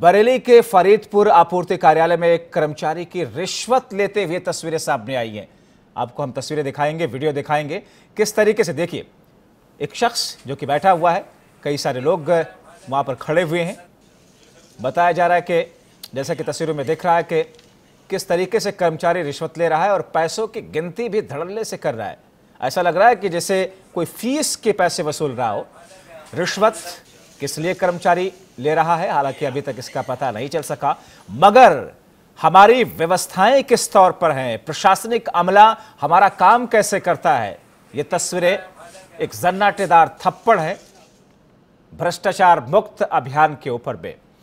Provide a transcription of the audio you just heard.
बरेली के फरीदपुर आपूर्ति कार्यालय में एक कर्मचारी की रिश्वत लेते हुए तस्वीरें सामने आई हैं आपको हम तस्वीरें दिखाएंगे वीडियो दिखाएंगे किस तरीके से देखिए एक शख्स जो कि बैठा हुआ है कई सारे लोग वहां पर खड़े हुए हैं बताया जा रहा है कि जैसा कि तस्वीरों में दिख रहा है कि किस तरीके से कर्मचारी रिश्वत ले रहा है और पैसों की गिनती भी धड़ल्ले से कर रहा है ऐसा लग रहा है कि जैसे कोई फीस के पैसे वसूल रहा हो रिश्वत किस लिए कर्मचारी ले रहा है हालांकि अभी तक इसका पता नहीं चल सका मगर हमारी व्यवस्थाएं किस तौर पर हैं प्रशासनिक अमला हमारा काम कैसे करता है ये तस्वीरें एक जन्नाटेदार थप्पड़ है भ्रष्टाचार मुक्त अभियान के ऊपर बे